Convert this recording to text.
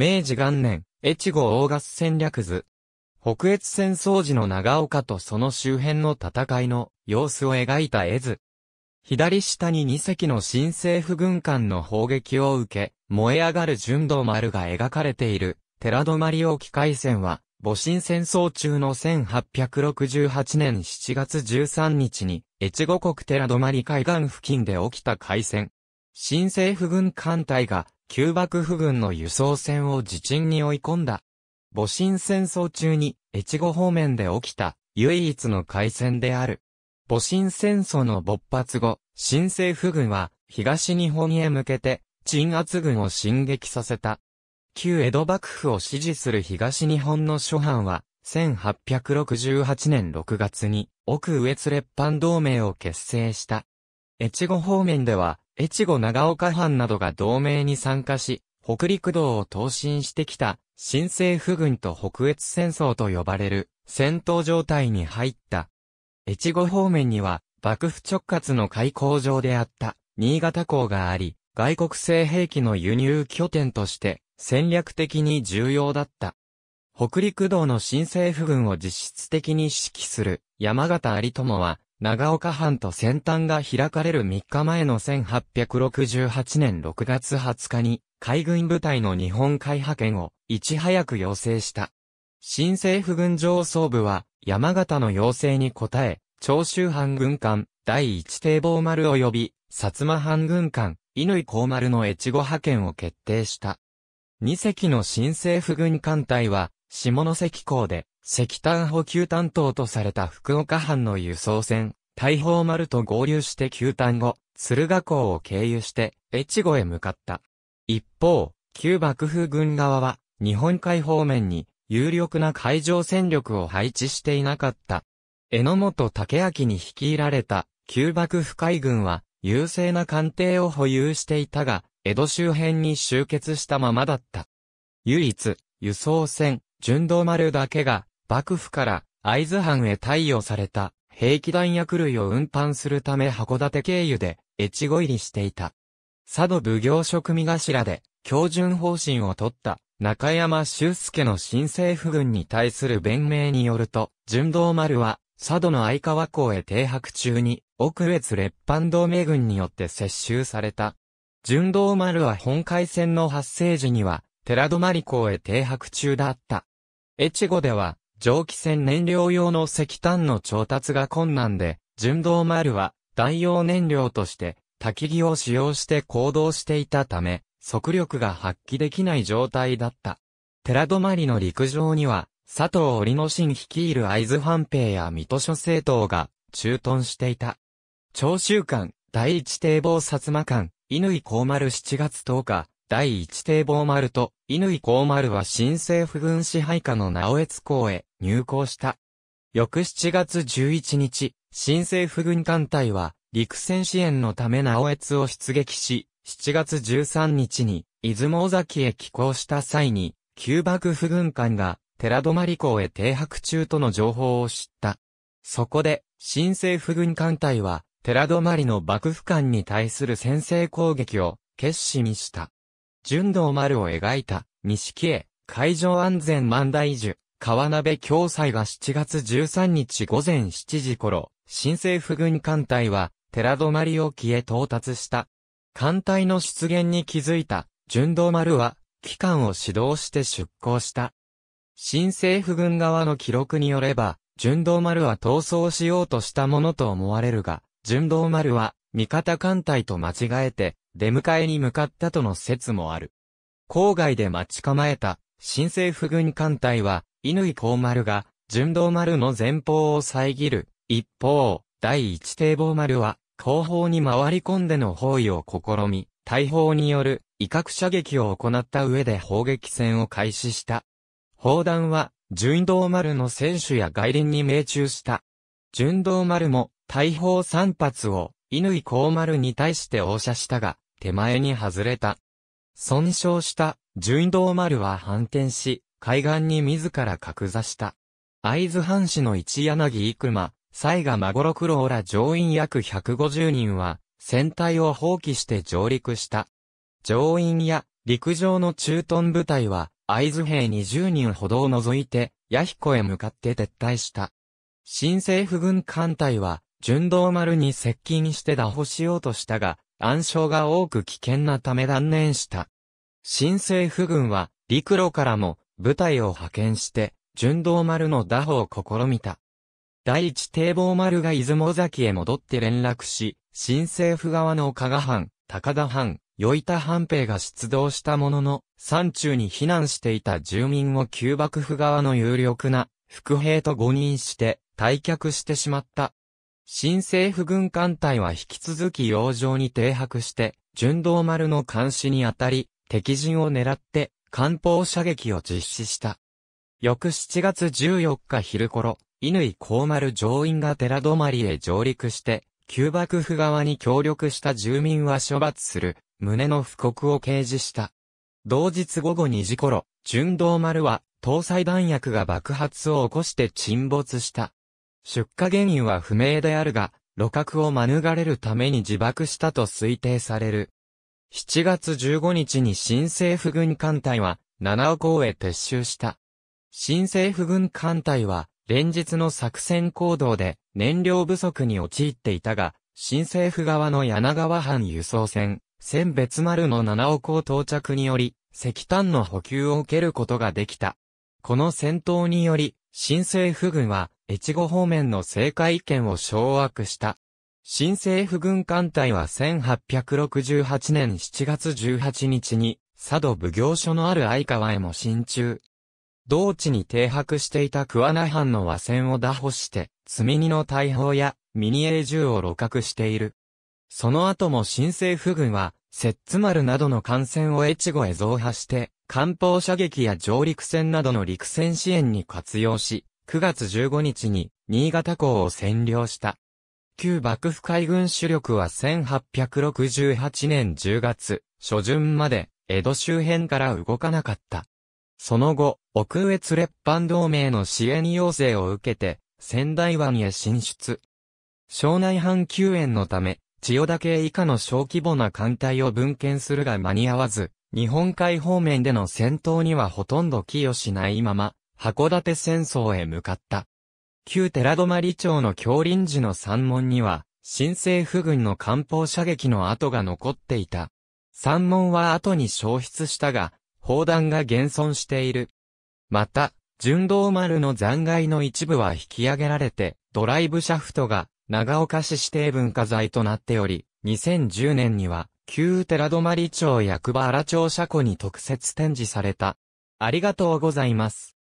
明治元年、越後大合戦略図。北越戦争時の長岡とその周辺の戦いの様子を描いた絵図。左下に2隻の新政府軍艦の砲撃を受け、燃え上がる純道丸が描かれている、寺泊沖海戦は、戊辰戦争中の1868年7月13日に、越後国寺泊海岸付近で起きた海戦。新政府軍艦隊が旧幕府軍の輸送船を自沈に追い込んだ。戊辰戦争中に越後方面で起きた唯一の海戦である。戊辰戦争の勃発後、新政府軍は東日本へ向けて鎮圧軍を進撃させた。旧江戸幕府を支持する東日本の諸藩は、1868年6月に奥上津列藩同盟を結成した。越後方面では、越後長岡藩などが同盟に参加し、北陸道を東進してきた、新政府軍と北越戦争と呼ばれる、戦闘状態に入った。越後方面には、幕府直轄の開港場であった、新潟港があり、外国製兵器の輸入拠点として、戦略的に重要だった。北陸道の新政府軍を実質的に指揮する、山形有友は、長岡藩と先端が開かれる3日前の1868年6月20日に、海軍部隊の日本海派遣を、いち早く要請した。新政府軍上層部は、山形の要請に応え、長州藩軍艦、第一堤防丸及び、薩摩藩軍艦、乾高丸の越後派遣を決定した。二隻の新政府軍艦隊は、下関港で石炭補給担当とされた福岡藩の輸送船、大砲丸と合流して旧炭後、鶴ヶ港を経由して越後へ向かった。一方、旧幕府軍側は日本海方面に有力な海上戦力を配置していなかった。榎本武明に率いられた旧幕府海軍は優勢な艦艇を保有していたが、江戸周辺に集結したままだった。唯一、輸送船、純道丸だけが、幕府から会津藩へ貸与された兵器弾薬類を運搬するため函館経由で越後入りしていた。佐渡奉行職見頭で標準方針を取った中山修介の新政府軍に対する弁明によると、純道丸は佐渡の相川港へ停泊中に奥越列藩同盟軍によって接収された。純道丸は本海戦の発生時には寺泊港へ停泊中だった。越後では、蒸気船燃料用の石炭の調達が困難で、純道丸は、代用燃料として、焚き木を使用して行動していたため、速力が発揮できない状態だった。寺泊の陸上には、佐藤織野信率いる会津藩兵や水戸諸政党が駐屯していた。長州間、第一堤防薩摩間、乾光丸7月10日、第一堤防丸と、乾幸丸は新政府軍支配下の直江津港へ入港した。翌7月11日、新政府軍艦隊は、陸戦支援のため直江津を出撃し、7月13日に、出雲尾崎へ寄港した際に、旧幕府軍艦が、寺泊港へ停泊中との情報を知った。そこで、新政府軍艦隊は、寺泊の幕府艦に対する先制攻撃を、決心した。純道丸を描いた、錦絵、海上安全万代樹、川鍋共済が7月13日午前7時頃、新政府軍艦隊は、寺泊沖へ到達した。艦隊の出現に気づいた、純道丸は、機関を指導して出港した。新政府軍側の記録によれば、純道丸は逃走しようとしたものと思われるが、純道丸は、味方艦隊と間違えて、出迎えに向かったとの説もある。郊外で待ち構えた新政府軍艦隊は、乾孔丸が、順道丸の前方を遮る。一方、第一堤防丸は、後方に回り込んでの包囲を試み、大砲による威嚇射撃を行った上で砲撃戦を開始した。砲弾は、順道丸の選手や外輪に命中した。順道丸も、大砲3発を、乾孔丸に対して応射したが、手前に外れた。損傷した、純道丸は反転し、海岸に自ら格座した。会津藩士の一柳生間、西賀孫六郎ら乗員約150人は、船体を放棄して上陸した。乗員や陸上の駐屯部隊は、会津兵20人ほどを除いて、弥彦へ向かって撤退した。新政府軍艦隊は、純道丸に接近して拿捕しようとしたが、暗礁が多く危険なため断念した。新政府軍は陸路からも部隊を派遣して、順道丸の打破を試みた。第一堤防丸が出雲崎へ戻って連絡し、新政府側の加賀藩、高田藩、与板藩兵が出動したものの、山中に避難していた住民を旧幕府側の有力な、副兵と誤認して、退却してしまった。新政府軍艦隊は引き続き洋上に停泊して、純道丸の監視にあたり、敵陣を狙って、艦砲射撃を実施した。翌7月14日昼頃、乾高丸上院が寺泊へ上陸して、旧幕府側に協力した住民は処罰する、旨の布告を掲示した。同日午後2時頃、純道丸は、搭載弾薬が爆発を起こして沈没した。出火原因は不明であるが、露覚を免れるために自爆したと推定される。7月15日に新政府軍艦隊は、七尾港へ撤収した。新政府軍艦隊は、連日の作戦行動で燃料不足に陥っていたが、新政府側の柳川藩輸送船、千別丸の七尾港到着により、石炭の補給を受けることができた。この戦闘により、新政府軍は、越後方面の政界権を掌握した。新政府軍艦隊は1868年7月18日に、佐渡奉行所のある相川へも進駐。同地に停泊していた桑名藩の和船を打破して、積み荷の大砲やミニエー銃を露獲している。その後も新政府軍は、摂津丸などの艦船を越後へ増派して、艦砲射撃や上陸船などの陸戦支援に活用し、9月15日に新潟港を占領した。旧幕府海軍主力は1868年10月初旬まで江戸周辺から動かなかった。その後、奥越列藩同盟の支援要請を受けて、仙台湾へ進出。庄内藩救援のため、千代田系以下の小規模な艦隊を分権するが間に合わず、日本海方面での戦闘にはほとんど寄与しないまま、函館戦争へ向かった。旧寺泊町の京林寺の山門には、新政府軍の艦砲射撃の跡が残っていた。山門は後に消失したが、砲弾が現存している。また、純道丸の残骸の一部は引き上げられて、ドライブシャフトが長岡市指定文化財となっており、2010年には、旧寺泊町役場原町車庫に特設展示された。ありがとうございます。